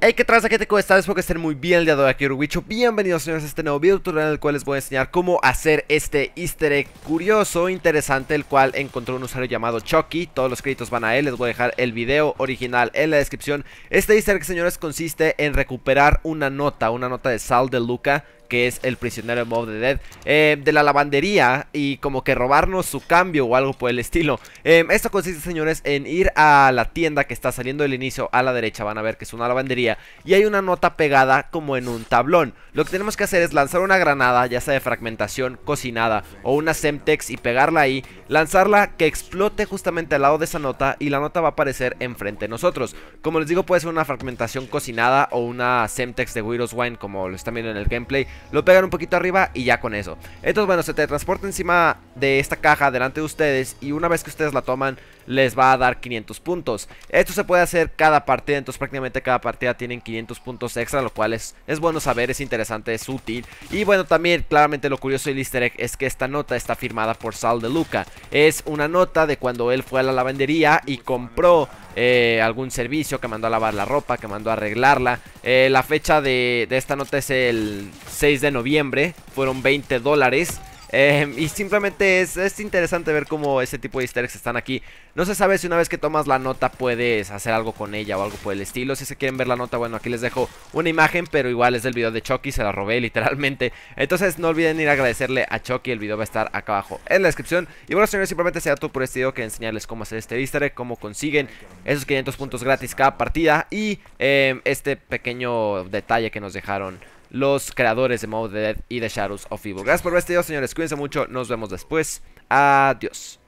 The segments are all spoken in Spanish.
Hey, ¿qué tal que ¿Cómo estás? Espero que estén muy bien el día de hoy aquí Bienvenidos señores a este nuevo video tutorial en el cual les voy a enseñar cómo hacer este easter egg curioso, interesante El cual encontró un usuario llamado Chucky Todos los créditos van a él, les voy a dejar el video original en la descripción Este easter egg señores consiste en recuperar una nota, una nota de Sal de Luca que es el prisionero de Mob the Dead, eh, de la lavandería y como que robarnos su cambio o algo por el estilo. Em, esto consiste, señores, en ir a la tienda que está saliendo del inicio a la derecha, van a ver que es una lavandería y hay una nota pegada como en un tablón. Lo que tenemos que hacer es lanzar una granada, ya sea de fragmentación, cocinada o una Semtex y pegarla ahí, lanzarla que explote justamente al lado de esa nota y la nota va a aparecer enfrente de nosotros. Como les digo, puede ser una fragmentación cocinada o una Semtex de Weirdos Wine como lo están viendo en el gameplay lo pegan un poquito arriba y ya con eso. Entonces, bueno, se te transporta encima de esta caja delante de ustedes y una vez que ustedes la toman, les va a dar 500 puntos. Esto se puede hacer cada partida, entonces prácticamente cada partida tienen 500 puntos extra, lo cual es, bueno saber, es interesante, es útil. Y bueno, también claramente lo curioso del easter egg es que esta nota está firmada por Sal de Luca. Es una nota de cuando él fue a la lavandería y compró eh, algún servicio, que mandó a lavar la ropa, que mandó a arreglarla. Eh, la fecha de, de, esta nota es el 6 de noviembre, fueron 20 dólares. Em, y simplemente es, interesante ver cómo ese tipo de easter eggs están aquí. No se sabe si una vez que tomas la nota puedes hacer algo con ella o algo por el estilo. Si se quieren ver la nota, bueno, aquí les dejo una imagen, pero igual es del video de Chucky, se la robé literalmente. Entonces no olviden ir a agradecerle a Chucky, el video va a estar acá abajo en la descripción. Y bueno, señores, simplemente sea todo por este video que enseñarles cómo hacer este easter egg, cómo consiguen esos 500 puntos gratis cada partida y em, este pequeño detalle que nos dejaron los creadores de Mode Dead y de Shadows of Evil. Gracias por ver este video, señores. Cuídense mucho. Nos vemos después. Adiós.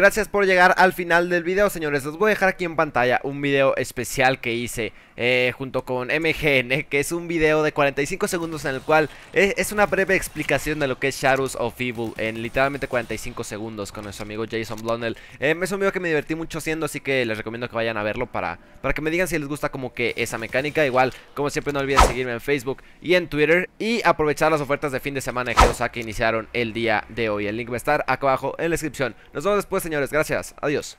Gracias por llegar al final del video, señores. Les voy a dejar aquí en pantalla un video especial que hice eh, junto con MGN, que es un video de 45 segundos en el cual e, es, una breve explicación de lo que es Shadows of Evil en literalmente 45 segundos con nuestro amigo Jason Blonel. Eh, em, es un video que me divertí mucho haciendo, así que les recomiendo que vayan a verlo para, para que me digan si les gusta como que esa mecánica. Igual, como siempre, no olviden seguirme en Facebook y en Twitter y aprovechar las ofertas de fin de semana de que iniciaron el día de hoy. El link va a estar acá abajo en la descripción. Nos vemos después, señores señores. Gracias. Adiós.